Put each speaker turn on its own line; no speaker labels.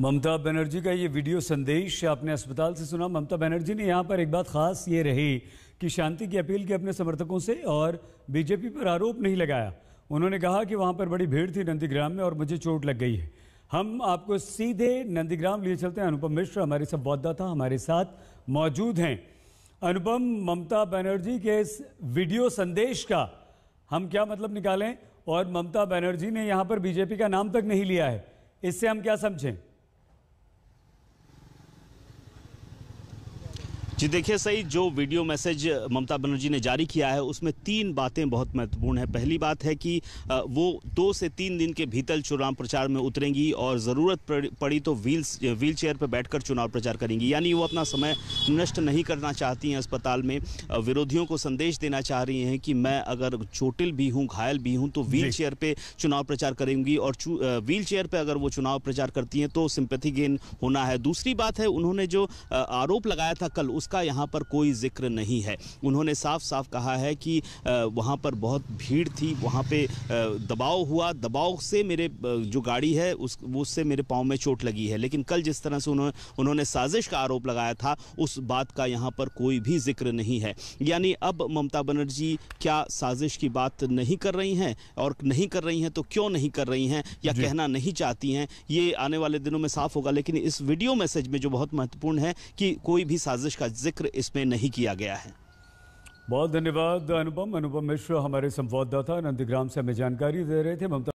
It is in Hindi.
ममता बनर्जी का ये वीडियो संदेश आपने अस्पताल से सुना ममता बनर्जी ने यहाँ पर एक बात खास ये रही कि शांति की अपील की अपने समर्थकों से और बीजेपी पर आरोप नहीं लगाया उन्होंने कहा कि वहाँ पर बड़ी भीड़ थी नंदीग्राम में और मुझे चोट लग गई है हम आपको सीधे नंदीग्राम लिए चलते हैं अनुपम मिश्र हमारे संवाददाता हमारे साथ मौजूद हैं अनुपम ममता बनर्जी के इस वीडियो संदेश का हम क्या मतलब निकालें और ममता बनर्जी ने यहाँ पर बीजेपी का नाम तक नहीं लिया है इससे हम क्या समझें
जी देखिए सही जो वीडियो मैसेज ममता बनर्जी ने जारी किया है उसमें तीन बातें बहुत महत्वपूर्ण है पहली बात है कि वो दो से तीन दिन के भीतर चुनाव प्रचार में उतरेंगी और ज़रूरत पड़ी तो व्हील व्हील चेयर पर बैठकर चुनाव प्रचार करेंगी यानी वो अपना समय नष्ट नहीं करना चाहती हैं अस्पताल में विरोधियों को संदेश देना चाह रही हैं कि मैं अगर चोटिल भी हूँ घायल भी हूँ तो व्हील चेयर पर चुनाव प्रचार करेंगी और व्हील चेयर पर अगर वो चुनाव प्रचार करती हैं तो सिंपथी गेन होना है दूसरी बात है उन्होंने जो आरोप लगाया था कल उस उसका यहाँ पर कोई जिक्र नहीं है उन्होंने साफ साफ कहा है कि वहाँ पर बहुत भीड़ थी वहाँ पे दबाव हुआ दबाव से मेरे जो गाड़ी है उस उससे मेरे पाँव में चोट लगी है लेकिन कल जिस तरह से उन्होंने उन्होंने साजिश का आरोप लगाया था उस बात का यहाँ पर कोई भी जिक्र नहीं है यानी अब ममता बनर्जी क्या साजिश की बात नहीं कर रही हैं और नहीं कर रही हैं तो क्यों नहीं कर रही हैं या कहना नहीं चाहती हैं ये आने वाले दिनों में साफ होगा लेकिन इस वीडियो मैसेज में जो बहुत महत्वपूर्ण है कि कोई भी साजिश का जिक्र इसमें नहीं किया गया है
बहुत धन्यवाद अनुपम अनुपम मिश्र हमारे संवाददाता नंदीग्राम से हमें जानकारी दे रहे थे ममता